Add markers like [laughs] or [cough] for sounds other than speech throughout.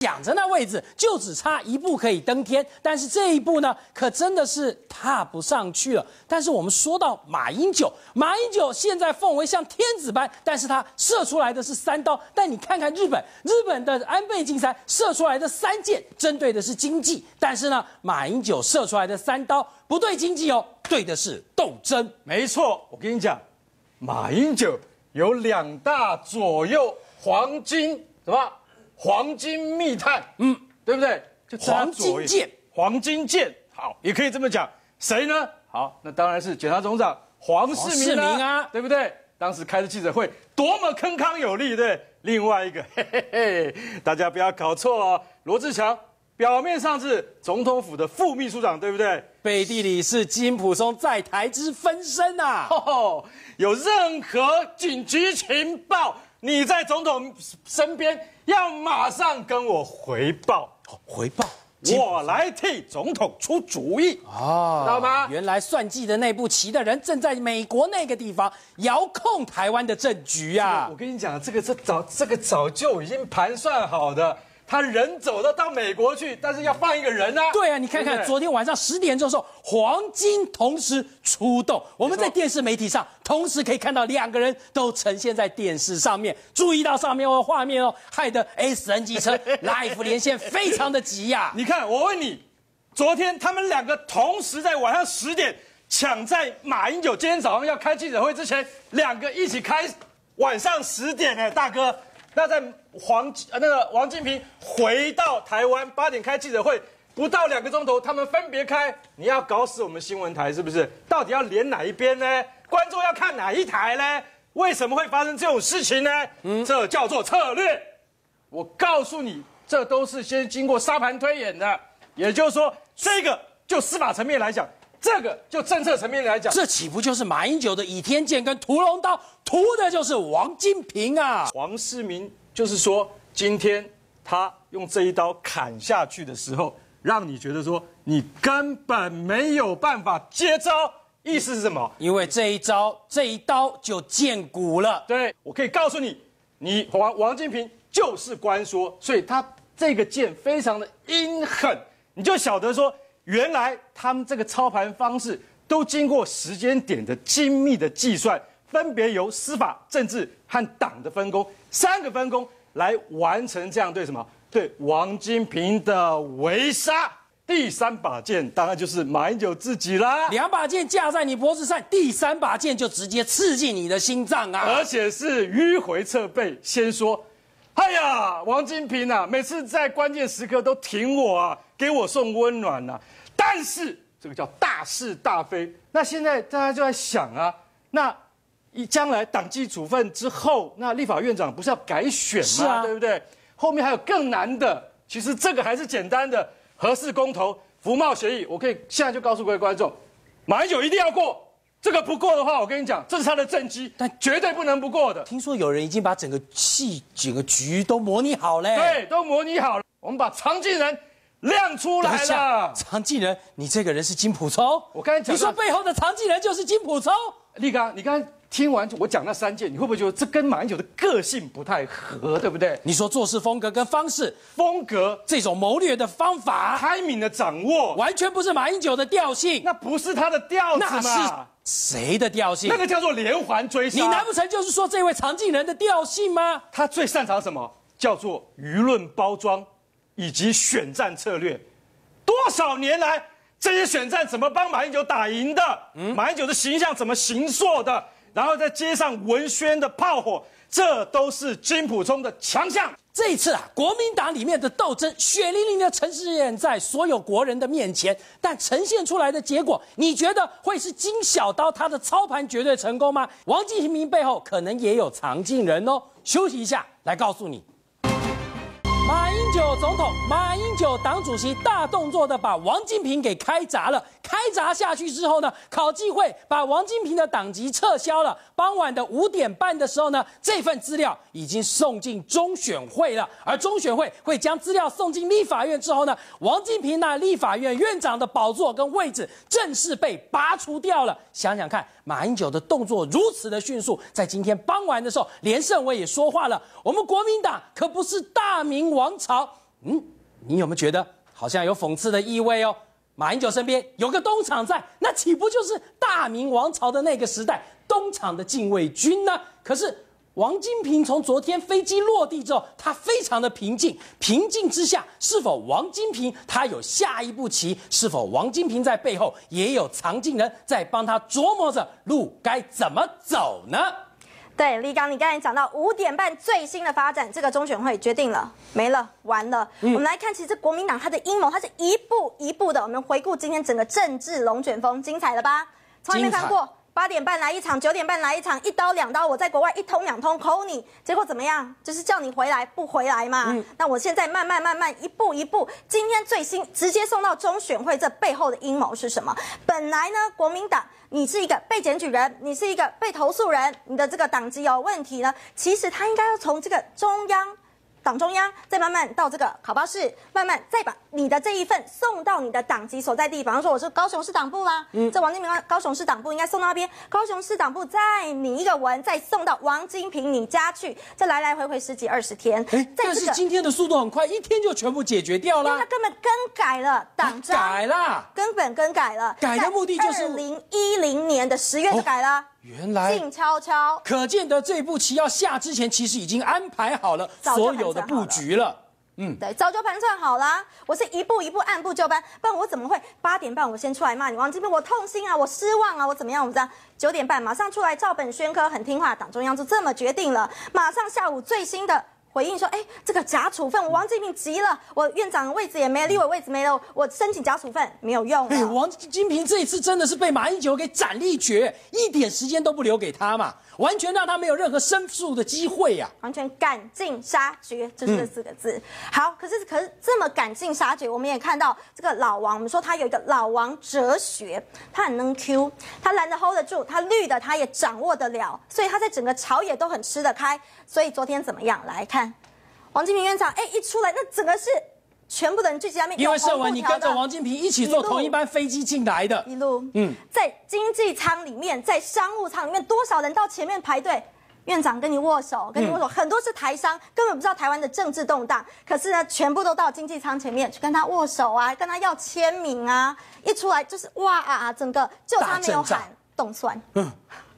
想着那位置就只差一步可以登天，但是这一步呢，可真的是踏不上去了。但是我们说到马英九，马英九现在奉为像天子般，但是他射出来的是三刀。但你看看日本，日本的安倍晋三射出来的三箭，针对的是经济。但是呢，马英九射出来的三刀不对经济哦，对的是斗争。没错，我跟你讲，马英九有两大左右黄金，什么？黄金密探，嗯，对不对？就黄金剑，黄金剑，好，也可以这么讲，谁呢？好，那当然是检察总长黄世明啊，对不对？当时开的记者会，多么铿锵有力，对？另外一个，嘿嘿嘿，大家不要搞错哦，罗志强表面上是总统府的副秘书长，对不对？背地里是金普松在台之分身呐、啊！有任何紧急情报。你在总统身边，要马上跟我回报。回报，我来替总统出主意啊，知道吗？原来算计的那步棋的人，正在美国那个地方遥控台湾的政局啊！我跟你讲，这个是早，这个早就已经盘算好的。他人走了，到美国去，但是要放一个人啊！对啊，你看看昨天晚上十点钟的时候，黄金同时出动，我们在电视媒体上同时可以看到两个人都呈现在电视上面。注意到上面的画面哦，害得 S N G 车 [laughs] Life 连线非常的急呀！你看，我问你，昨天他们两个同时在晚上十点抢在马英九今天早上要开记者会之前，两个一起开晚上十点哎，大哥。那在黄呃那个王金平回到台湾八点开记者会，不到两个钟头，他们分别开，你要搞死我们新闻台是不是？到底要连哪一边呢？[laughs] 观众要看哪一台呢？为什么会发生这种事情呢？嗯，这叫做策略。我告诉你，这都是先经过沙盘推演的，也就是说，这个就司法层面来讲。这个就政策层面来讲，这岂不就是马英九的倚天剑跟屠龙刀，屠的就是王金平啊？王世民就是说，今天他用这一刀砍下去的时候，让你觉得说你根本没有办法接招，意思是什么？因为这一招这一刀就见骨了。对，我可以告诉你，你王王金平就是官说，所以他这个剑非常的阴狠，你就晓得说。原来他们这个操盘方式都经过时间点的精密的计算，分别由司法、政治和党的分工三个分工来完成这样对什么？对王金平的围杀。第三把剑当然就是马英九自己啦。两把剑架在你脖子上，第三把剑就直接刺进你的心脏啊！而且是迂回侧背。先说，哎呀，王金平啊，每次在关键时刻都挺我啊，给我送温暖呐。但是这个叫大是大非。那现在大家就在想啊，那一将来党纪处分之后，那立法院长不是要改选吗？对不对？后面还有更难的。其实这个还是简单的，合适公投服贸协议，我可以现在就告诉各位观众，马英九一定要过。这个不过的话，我跟你讲，这是他的政绩，但绝对不能不过的。听说有人已经把整个戏、整个局都模拟好了，对，都模拟好了。我们把常进人。亮出来了，常纪仁，你这个人是金普抽？我刚才讲，你说背后的常纪仁就是金普抽？立刚，你刚才听完我讲那三件，你会不会觉得这跟马英九的个性不太合，对不对？你说做事风格跟方式、风格这种谋略的方法、开明的掌握，完全不是马英九的调性。那不是他的调性，那是谁的调性？那个叫做连环追杀。你难不成就是说这位常纪人的调性吗？他最擅长什么？叫做舆论包装。以及选战策略，多少年来这些选战怎么帮马英九打赢的？嗯，马英九的形象怎么形塑的？然后在接上文宣的炮火，这都是金溥聪的强项。这一次啊，国民党里面的斗争血淋淋的呈现在所有国人的面前，但呈现出来的结果，你觉得会是金小刀他的操盘绝对成功吗？王继平背后可能也有藏进人哦。休息一下，来告诉你。九总统马英九党主席大动作的把王金平给开砸了。开闸下去之后呢，考纪会把王金平的党籍撤销了。傍晚的五点半的时候呢，这份资料已经送进中选会了。而中选会会将资料送进立法院之后呢，王金平那立法院院长的宝座跟位置正式被拔除掉了。想想看，马英九的动作如此的迅速，在今天傍晚的时候，连胜伟也说话了：我们国民党可不是大明王朝。嗯，你有没有觉得好像有讽刺的意味哦？马英九身边有个东厂在，那岂不就是大明王朝的那个时代东厂的禁卫军呢？可是王金平从昨天飞机落地之后，他非常的平静，平静之下，是否王金平他有下一步棋？是否王金平在背后也有藏进人，在帮他琢磨着路该怎么走呢？对，立刚，你刚才讲到五点半最新的发展，这个中选会决定了，没了，完了。我们来看，其实国民党他的阴谋，他是一步一步的。我们回顾今天整个政治龙卷风，精彩了吧？从来没看过。八点半来一场，九点半来一场，一刀两刀，我在国外一通两通 call 你，结果怎么样？就是叫你回来不回来嘛。那我现在慢慢慢慢一步一步，今天最新直接送到中选会，这背后的阴谋是什么？本来呢，国民党你是一个被检举人，你是一个被投诉人，你的这个党籍有问题呢，其实他应该要从这个中央。党中央再慢慢到这个考巴士，慢慢再把你的这一份送到你的党籍所在地。比方说我是高雄市党部啦，嗯，这王金平高雄市党部应该送到那边。高雄市党部再拟一个文，再送到王金平你家去。这来来回回十几二十天。哎，但是今天的速度很快，一天就全部解决掉了。他根本更改了党章，改了，根本更改了，改的目的就是二零一零年的十月就改了。原来静悄悄，可见得这步棋要下之前，其实已经安排好了所有的布局了。嗯，对，早就盘算好啦。我是一步一步按部就班，不然我怎么会八点半我先出来骂你？王金斌，我痛心啊，我失望啊，我怎么样？我这样九点半马上出来照本宣科，很听话。党中央就这么决定了，马上下午最新的。回应说：“哎，这个假处分，我王金平急了，我院长位置也没，立委位置没了，我申请假处分没有用。”哎，王金平这一次真的是被马英九给斩立决，一点时间都不留给他嘛，完全让他没有任何申诉的机会呀，完全赶尽杀绝，就是四个字。好，可是可是这么赶尽杀绝，我们也看到这个老王，我们说他有一个老王哲学，他很能 Q，他蓝的 hold 得住，他绿的他也掌握得了，所以他在整个朝野都很吃得开。所以昨天怎么样来看？王金平院长，哎，一出来，那整个是全部的人聚集下面，因为社文，你跟着王金平一起坐同一班飞机进来的，一路，嗯，在经济舱里面，在商务舱里面，多少人到前面排队，院长跟你握手，跟你握手，很多是台商，根本不知道台湾的政治动荡，可是呢，全部都到经济舱前面去跟他握手啊，跟他要签名啊，一出来就是哇啊，整个就他没有喊动算，嗯。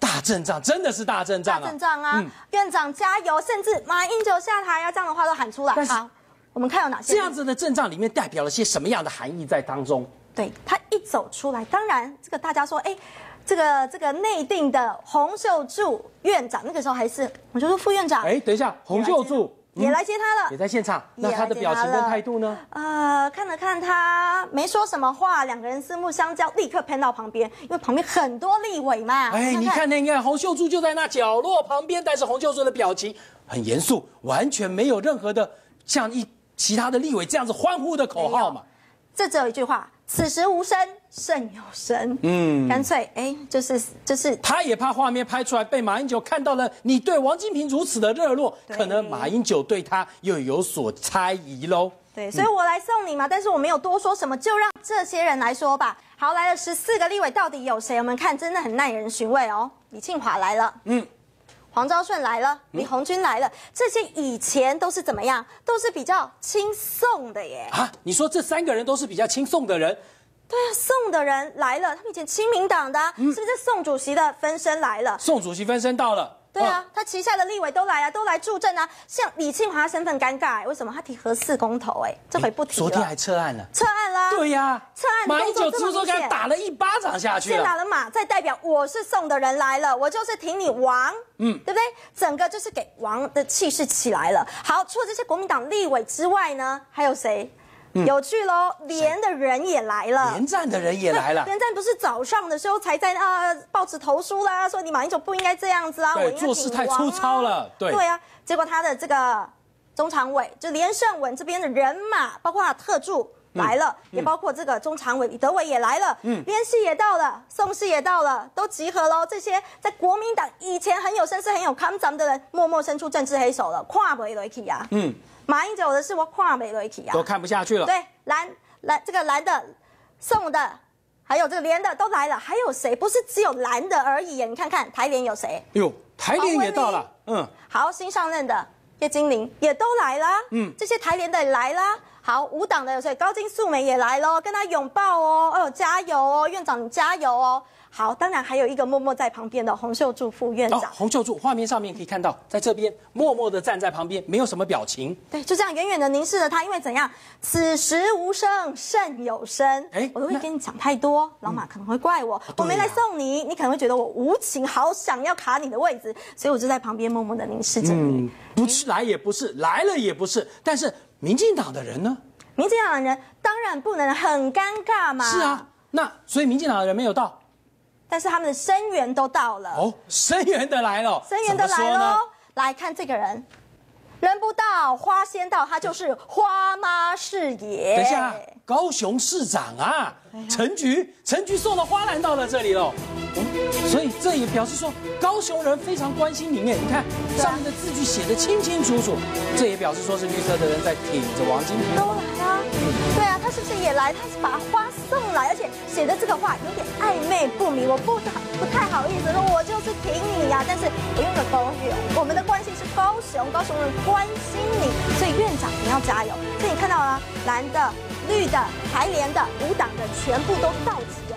大阵仗真的是大阵仗啊！院长加油，甚至马英九下台啊，这样的话都喊出来好，我们看有哪些这样子的阵仗里面代表了些什么样的含义在当中？对他一走出来，当然这个大家说，哎，这个这个内定的洪秀柱院长，那个时候还是我就说副院长。哎，等一下，洪秀柱。也来接他了，也在现场。那他的表情跟态度呢？呃，看了看他，没说什么话。两个人四目相交，立刻喷到旁边，因为旁边很多立委嘛。哎，你看，你看，洪秀柱就在那角落旁边，但是洪秀柱的表情很严肃，完全没有任何的像一其他的立委这样子欢呼的口号嘛。这只有一句话：此时无声。甚有神，嗯，干脆哎，就是就是，他也怕画面拍出来被马英九看到了，你对王金平如此的热络，可能马英九对他又有所猜疑喽。对，所以我来送你嘛，但是我没有多说什么，就让这些人来说吧。好，来了十四个立委，到底有谁？我们看，真的很耐人寻味哦。李庆华来了，嗯，黄昭顺来了，李红军来了，这些以前都是怎么样？都是比较轻松的耶。啊，你说这三个人都是比较轻松的人？对啊，宋的人来了，他们以前亲民党的，是不是宋主席的分身来了？宋主席分身到了。对啊，他旗下的立委都来了，都来助阵啊。像李庆华身份尴尬，为什么他提核四公投？哎，这回不提了。昨天还撤案了。撤案啦。对呀，撤案。马英九是不说给他打了一巴掌下去？先打了马，再代表我是宋的人来了，我就是挺你王，嗯，对不对？整个就是给王的气势起来了。好，除了这些国民党立委之外呢，还有谁？有趣喽，连的人也来了，连战的人也来了。[laughs] 连战不是早上的时候才在啊报纸投书啦，说你马英九不应该这样子啊，我做事太粗糙了，对对啊。结果他的这个中常委就连胜文这边的人马，包括他特助。来了，也包括这个中常委、李德伟也来了，连系也到了，宋氏也到了，都集合喽。这些在国民党以前很有声势、很有看涨的人，默默伸出政治黑手了，跨美联奇呀。嗯，马英九的是我跨美联奇呀，都看不下去了。对，蓝蓝这个蓝的、宋的，还有这个连的都来了，还有谁？不是只有蓝的而已耶，你看看台联有谁？哟，台联也到了。嗯，好，新上任的叶金玲也都来了。嗯，这些台联的来了。好，五档的，所以高金素梅也来咯，跟他拥抱哦，哦，加油哦，院长你加油哦。好，当然还有一个默默在旁边的洪秀柱副院长。洪秀柱，画面上面可以看到，在这边默默的站在旁边，没有什么表情。对，就这样远远的凝视着他，因为怎样？此时无声胜有声。哎，我都会跟你讲太多，老马可能会怪我，我没来送你，你可能会觉得我无情，好想要卡你的位子，所以我就在旁边默默的凝视着你，不是来也不是来了也不是，但是。民进党的人呢？民进党的人当然不能很尴尬嘛。是啊，那所以民进党的人没有到，但是他们的声援都到了。哦，声援的来了，声援的来喽！来看这个人，人不到花先到，他就是花妈是也。等一下，高雄市长啊！陈局，陈局送了花篮到了这里哦。所以这也表示说高雄人非常关心您哎。你看上面的字句写的清清楚楚，这也表示说是绿色的人在挺着王金平。都来了，对啊，他是不是也来？他是把花送来，而且写的这个话有点暧昧不明，我不太不太好意思说，我就是挺你呀。但是我用了高雄，我们的关系是高雄，高雄人关心你，所以院长你要加油。这你看到了，蓝的。绿的、台联的、无党的，全部都到齐。